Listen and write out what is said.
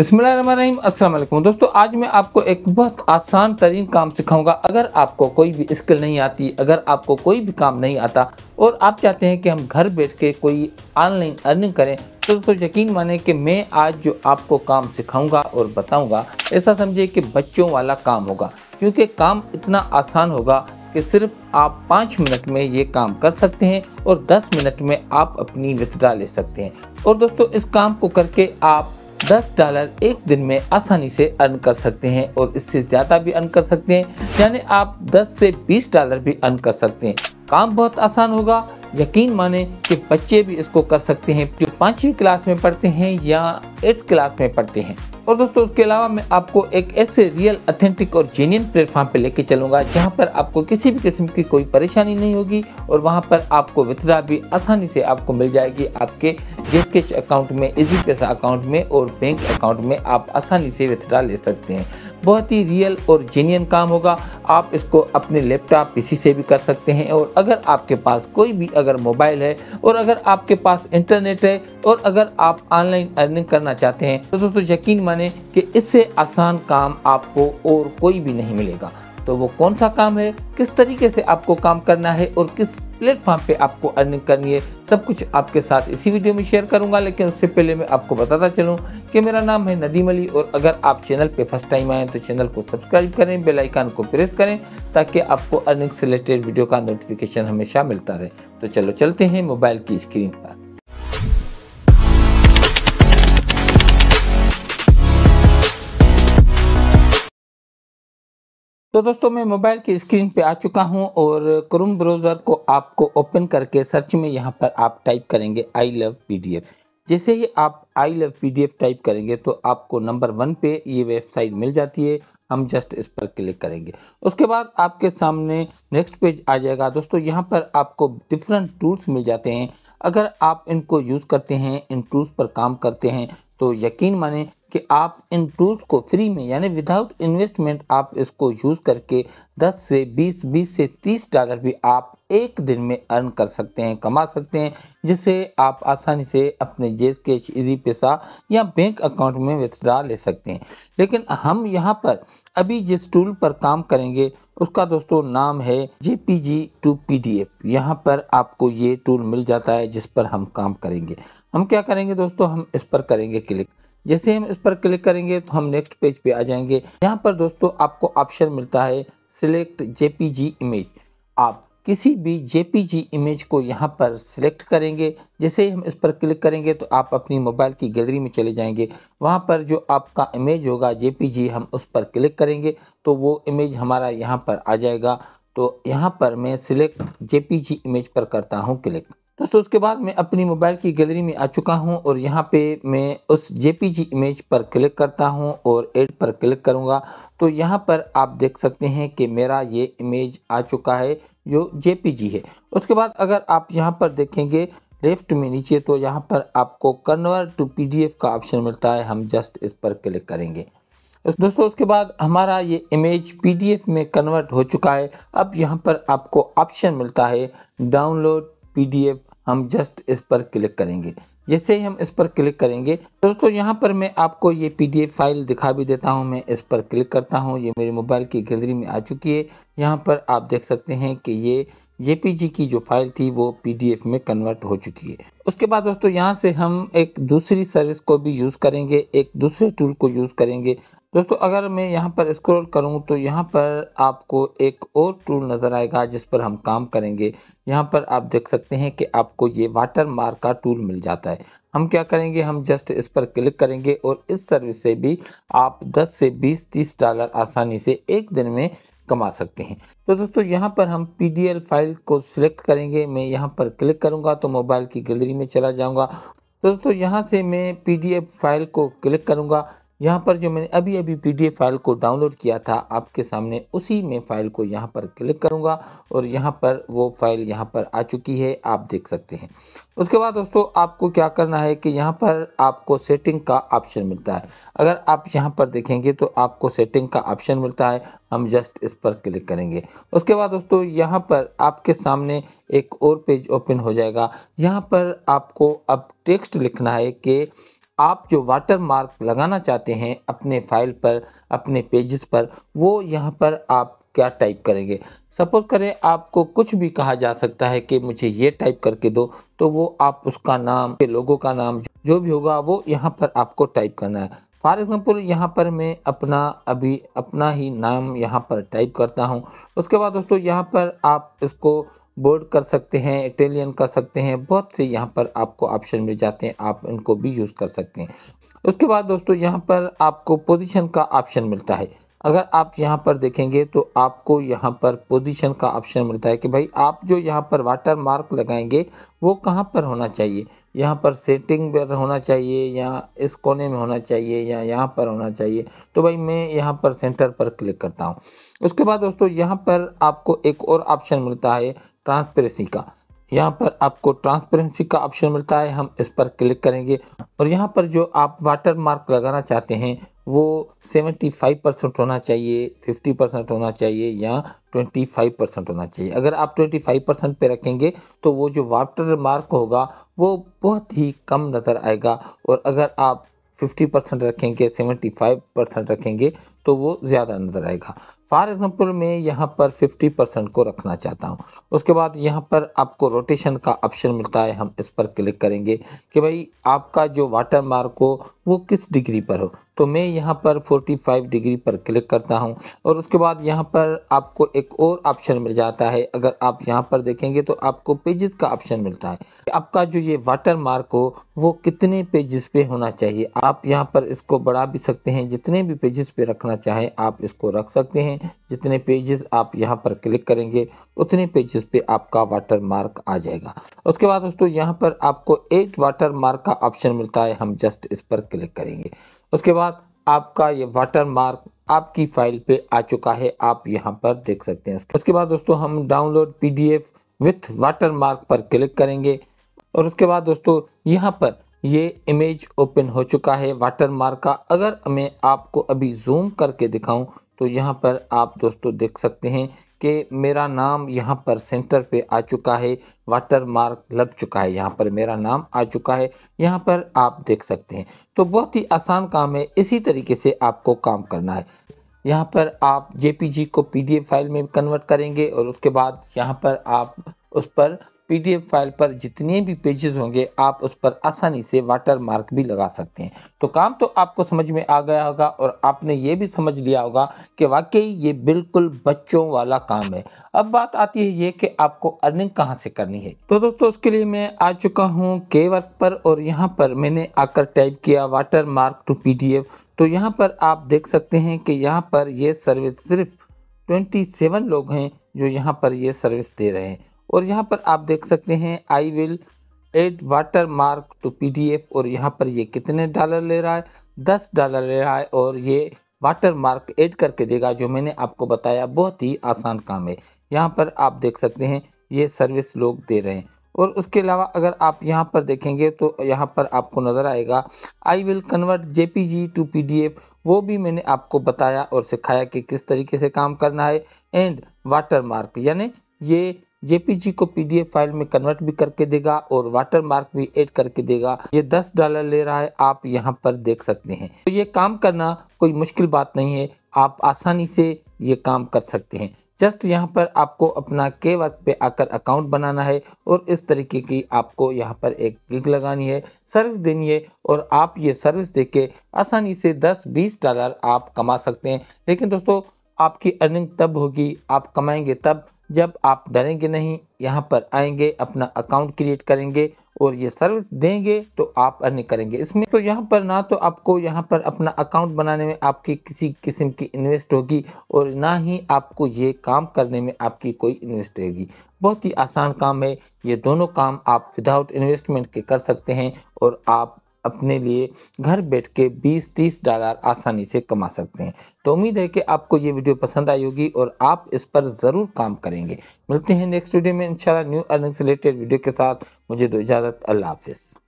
अस्सलाम वालेकुम दोस्तों आज मैं आपको एक बहुत आसान तरीन काम सिखाऊंगा अगर आपको कोई भी स्किल नहीं आती अगर आपको कोई भी काम नहीं आता और आप चाहते हैं कि हम घर बैठ के कोई ऑनलाइन अर्निंग करें तो दोस्तों यकीन माने कि मैं आज जो आपको काम सिखाऊंगा और बताऊंगा ऐसा समझिए कि बच्चों वाला काम होगा क्योंकि काम इतना आसान होगा कि सिर्फ आप पाँच मिनट में ये काम कर सकते हैं और दस मिनट में आप अपनी विथड्रा ले सकते हैं और दोस्तों इस काम को करके आप 10 डॉलर एक दिन में आसानी से अर्न कर सकते हैं और इससे ज़्यादा भी अर्न कर सकते हैं यानी आप 10 से 20 डॉलर भी अर्न कर सकते हैं काम बहुत आसान होगा यकीन माने कि बच्चे भी इसको कर सकते हैं जो पाँचवीं क्लास में पढ़ते हैं या एट्थ क्लास में पढ़ते हैं और दोस्तों उसके अलावा मैं आपको एक ऐसे रियल अथेंटिक और जेन्यन प्लेटफॉर्म पे लेके चलूँगा जहाँ पर आपको किसी भी किस्म की कोई परेशानी नहीं होगी और वहाँ पर आपको विथड्रा भी आसानी से आपको मिल जाएगी आपके जिसके अकाउंट में इजी पैसा अकाउंट में और बैंक अकाउंट में आप आसानी से विथड्रा ले सकते हैं बहुत ही रियल और जेन्यन काम होगा आप इसको अपने लैपटॉप पीसी से भी कर सकते हैं और अगर आपके पास कोई भी अगर मोबाइल है और अगर आपके पास इंटरनेट है और अगर आप ऑनलाइन अर्निंग करना चाहते हैं तो दोस्तों तो यकीन माने कि इससे आसान काम आपको और कोई भी नहीं मिलेगा तो वो कौन सा काम है किस तरीके से आपको काम करना है और किस प्लेटफॉर्म पे आपको अर्निंग करनी है सब कुछ आपके साथ इसी वीडियो में शेयर करूंगा लेकिन उससे पहले मैं आपको बताता चलूँ कि मेरा नाम है नदीम अली और अगर आप चैनल पे फर्स्ट टाइम आएँ तो चैनल को सब्सक्राइब करें बेल आइकन को प्रेस करें ताकि आपको अर्निंग से रिलेटेड वीडियो का नोटिफिकेशन हमेशा मिलता रहे तो चलो चलते हैं मोबाइल की स्क्रीन पर तो दोस्तों मैं मोबाइल की स्क्रीन पे आ चुका हूँ और क्रोम ब्राउज़र को आपको ओपन करके सर्च में यहाँ पर आप टाइप करेंगे आई लव पी जैसे ही आप आई लव पी टाइप करेंगे तो आपको नंबर वन पे ये वेबसाइट मिल जाती है हम जस्ट इस पर क्लिक करेंगे उसके बाद आपके सामने नेक्स्ट पेज आ जाएगा दोस्तों यहाँ पर आपको डिफरेंट टूल्स मिल जाते हैं अगर आप इनको यूज़ करते हैं इन टूल्स पर काम करते हैं तो यकीन माने कि आप इन टूल्स को फ्री में यानी विदाउट इन्वेस्टमेंट आप इसको यूज़ करके 10 से 20 20 से 30 डॉलर भी आप एक दिन में अर्न कर सकते हैं कमा सकते हैं जिससे आप आसानी से अपने जेब कैश इजी पैसा या बैंक अकाउंट में विथड्रा ले सकते हैं लेकिन हम यहाँ पर अभी जिस टूल पर काम करेंगे उसका दोस्तों नाम है J P G to P D F यहाँ पर आपको ये टूल मिल जाता है जिस पर हम काम करेंगे हम क्या करेंगे दोस्तों हम इस पर करेंगे क्लिक जैसे हम इस पर क्लिक करेंगे तो हम नेक्स्ट पेज पे आ जाएंगे यहाँ पर दोस्तों आपको ऑप्शन मिलता है select J P G image आप किसी भी जेपीजी इमेज को यहाँ पर सिलेक्ट करेंगे जैसे ही हम इस पर क्लिक करेंगे तो आप अपनी मोबाइल की गैलरी में चले जाएंगे वहाँ पर जो आपका इमेज होगा जेपीजी हम उस पर क्लिक करेंगे तो वो इमेज हमारा यहाँ पर आ जाएगा तो यहाँ पर मैं सिलेक्ट जेपीजी इमेज पर करता हूँ क्लिक दोस्तों उसके बाद मैं अपनी मोबाइल की गैलरी में आ चुका हूं और यहां पे मैं उस जे इमेज पर क्लिक करता हूं और एड पर क्लिक करूंगा तो यहां पर आप देख सकते हैं कि मेरा ये इमेज आ चुका है जो जे है उसके बाद अगर आप यहां पर देखेंगे लेफ्ट में नीचे तो यहाँ पर आपको कन्वर्ट टू पी का ऑप्शन मिलता है हम जस्ट इस पर क्लिक करेंगे दोस्तों उसके बाद हमारा ये इमेज पीडीएफ में कन्वर्ट हो चुका है अब यहाँ पर आपको ऑप्शन मिलता है डाउनलोड पीडीएफ हम जस्ट इस पर क्लिक करेंगे जैसे ही हम इस पर क्लिक करेंगे दोस्तों यहाँ पर मैं आपको ये पीडीएफ फाइल दिखा भी देता हूँ मैं इस पर क्लिक करता हूँ ये मेरे मोबाइल की गैलरी में आ चुकी है यहाँ पर आप देख सकते हैं कि ये जेपीजी की जो फाइल थी वो पीडीएफ में कन्वर्ट हो चुकी है उसके बाद दोस्तों यहाँ से हम एक दूसरी सर्विस को भी यूज़ करेंगे एक दूसरे टूल को यूज़ करेंगे दोस्तों अगर मैं यहाँ पर स्क्रॉल करूँ तो यहाँ पर आपको एक और टूल नज़र आएगा जिस पर हम काम करेंगे यहाँ पर आप देख सकते हैं कि आपको ये वाटर मार्क का टूल मिल जाता है हम क्या करेंगे हम जस्ट इस पर क्लिक करेंगे और इस सर्विस से भी आप 10 से 20 30 डॉलर आसानी से एक दिन में कमा सकते हैं तो दोस्तों यहाँ पर हम पी फाइल को सिलेक्ट करेंगे मैं यहाँ पर क्लिक करूँगा तो मोबाइल की गैलरी में चला जाऊँगा दोस्तों यहाँ से मैं पी फाइल को क्लिक करूँगा यहाँ पर जो मैंने अभी अभी पीडीएफ फाइल को डाउनलोड किया था आपके सामने उसी में फ़ाइल को यहाँ पर क्लिक करूँगा और यहाँ पर वो फ़ाइल यहाँ पर आ चुकी है आप देख सकते हैं उसके बाद दोस्तों आपको क्या करना है कि यहाँ पर आपको सेटिंग का ऑप्शन मिलता है अगर आप यहाँ पर देखेंगे तो आपको सेटिंग का ऑप्शन मिलता है हम जस्ट इस पर क्लिक करेंगे उसके बाद दोस्तों यहाँ पर आपके सामने एक और पेज ओपन हो जाएगा यहाँ पर आपको अब टेक्स्ट लिखना है कि आप जो वाटर मार्क लगाना चाहते हैं अपने फाइल पर अपने पेजेस पर वो यहाँ पर आप क्या टाइप करेंगे सपोज करें आपको कुछ भी कहा जा सकता है कि मुझे ये टाइप करके दो तो वो आप उसका नाम के लोगों का नाम जो भी होगा वो यहाँ पर आपको टाइप करना है फॉर एग्ज़ाम्पल यहाँ पर मैं अपना अभी अपना ही नाम यहाँ पर टाइप करता हूँ उसके बाद दोस्तों यहाँ पर आप इसको बोर्ड कर सकते हैं इटेलियन कर सकते हैं बहुत से यहाँ पर आपको ऑप्शन मिल जाते हैं आप इनको भी यूज़ कर सकते हैं उसके बाद दोस्तों यहाँ पर आपको पोजीशन का ऑप्शन मिलता है अगर आप यहाँ पर देखेंगे तो आपको यहाँ पर पोजीशन का ऑप्शन मिलता है कि भाई आप जो यहाँ पर वाटर मार्क लगाएंगे वो कहाँ पर होना चाहिए यहाँ पर सेटिंग पर होना चाहिए या इस कोने में होना चाहिए या यहाँ पर होना चाहिए तो भाई मैं यहाँ पर सेंटर पर क्लिक करता हूँ उसके बाद दोस्तों यहाँ पर आपको एक और ऑप्शन मिलता है ट्रांसपेरेंसी का यहाँ पर आपको ट्रांसपेरेंसी का ऑप्शन मिलता है हम इस पर क्लिक करेंगे और यहाँ पर जो आप वाटर मार्क लगाना चाहते हैं वो 75 परसेंट होना चाहिए 50 परसेंट होना चाहिए या 25 परसेंट होना चाहिए अगर आप 25 परसेंट पर रखेंगे तो वो जो वाटर मार्क होगा वो बहुत ही कम नज़र आएगा और अगर आप 50 परसेंट रखेंगे 75 परसेंट रखेंगे तो वो ज़्यादा नज़र आएगा फॉर एग्ज़ाम्पल मैं यहाँ पर 50 परसेंट को रखना चाहता हूँ उसके बाद यहाँ पर आपको रोटेशन का ऑप्शन मिलता है हम इस पर क्लिक करेंगे कि भाई आपका जो वाटर मार्क हो वो किस डिग्री पर हो तो मैं यहाँ पर 45 डिग्री पर क्लिक करता हूँ और उसके बाद यहाँ पर आपको एक और ऑप्शन मिल जाता है अगर आप यहाँ पर देखेंगे तो आपको पेजेस का ऑप्शन मिलता है आपका जो ये वाटर मार्क हो वो कितने पेजेस पे होना चाहिए आप यहाँ पर इसको बढ़ा भी सकते हैं जितने भी पेजेस पे रखना करना चाहें आप इसको रख सकते हैं जितने पेजेस आप यहाँ पर क्लिक करेंगे उतने पेजेस पे आपका वाटर मार्क आ जाएगा उसके बाद दोस्तों यहाँ पर आपको एट वाटर मार्क का ऑप्शन मिलता है हम जस्ट इस पर क्लिक करेंगे उसके बाद आपका ये वाटर मार्क आपकी फाइल पे आ चुका है आप यहाँ पर देख सकते हैं उसके बाद दोस्तों हम download PDF with water mark पर क्लिक करेंगे और उसके बाद दोस्तों यहाँ पर ये इमेज ओपन हो चुका है वाटर मार्क का अगर मैं आपको अभी जूम करके दिखाऊं तो यहाँ पर आप दोस्तों देख सकते हैं कि मेरा नाम यहाँ पर सेंटर पे आ चुका है वाटर मार्क लग चुका है यहाँ पर मेरा नाम आ चुका है यहाँ पर आप देख सकते हैं तो बहुत ही आसान काम है इसी तरीके से आपको काम करना है यहाँ पर आप जे को पी फाइल में कन्वर्ट करेंगे और उसके बाद यहाँ पर आप उस पर पीडीएफ फाइल पर जितने भी पेजेस होंगे आप उस पर आसानी से वाटर मार्क भी लगा सकते हैं तो काम तो आपको समझ में आ गया होगा और आपने ये भी समझ लिया होगा कि वाकई ये बिल्कुल बच्चों वाला काम है अब बात आती है ये कि आपको अर्निंग कहाँ से करनी है तो दोस्तों उसके लिए मैं आ चुका हूँ के वर्क पर और यहाँ पर मैंने आकर टाइप किया वाटर मार्क टू पी तो यहाँ पर आप देख सकते हैं कि यहाँ पर ये सर्विस सिर्फ 27 लोग हैं जो यहाँ पर ये सर्विस दे रहे हैं और यहाँ पर आप देख सकते हैं I will add water mark to P और यहाँ पर ये कितने डॉलर ले रहा है दस डॉलर ले रहा है और ये वाटर मार्क एड करके देगा जो मैंने आपको बताया बहुत ही आसान काम है यहाँ पर आप देख सकते हैं ये सर्विस लोग दे रहे हैं और उसके अलावा अगर आप यहाँ पर देखेंगे तो यहाँ पर आपको नज़र आएगा I will convert J P G to P D F वो भी मैंने आपको बताया और सिखाया कि किस तरीके से काम करना है एंड वाटर मार्क यानी ये जेपीजी को पीडीएफ फाइल में कन्वर्ट भी करके देगा और वाटर मार्क भी ऐड करके देगा ये दस डॉलर ले रहा है आप यहाँ पर देख सकते हैं तो ये काम करना कोई मुश्किल बात नहीं है आप आसानी से ये काम कर सकते हैं जस्ट यहाँ पर आपको अपना के वर्क पे आकर अकाउंट बनाना है और इस तरीके की आपको यहाँ पर एक गिग लगानी है सर्विस देनी है और आप ये सर्विस दे के आसानी से दस बीस डॉलर आप कमा सकते हैं लेकिन दोस्तों आपकी अर्निंग तब होगी आप कमाएंगे तब जब आप डरेंगे नहीं यहाँ पर आएंगे अपना अकाउंट क्रिएट करेंगे और ये सर्विस देंगे तो आप अर्निंग करेंगे इसमें तो यहाँ पर ना तो आपको यहाँ पर अपना अकाउंट बनाने में आपकी किसी किस्म की इन्वेस्ट होगी और ना ही आपको ये काम करने में आपकी कोई इन्वेस्ट होगी बहुत ही आसान काम है ये दोनों काम आप विदाउट इन्वेस्टमेंट के कर सकते हैं और आप अपने लिए घर बैठ के 20-30 डॉलर आसानी से कमा सकते हैं तो उम्मीद है कि आपको ये वीडियो पसंद आई होगी और आप इस पर ज़रूर काम करेंगे मिलते हैं नेक्स्ट वीडियो में इंशाल्लाह न्यू अर्निंग से रिलेटेड वीडियो के साथ मुझे दो इजाज़त अल्लाह हाफिज़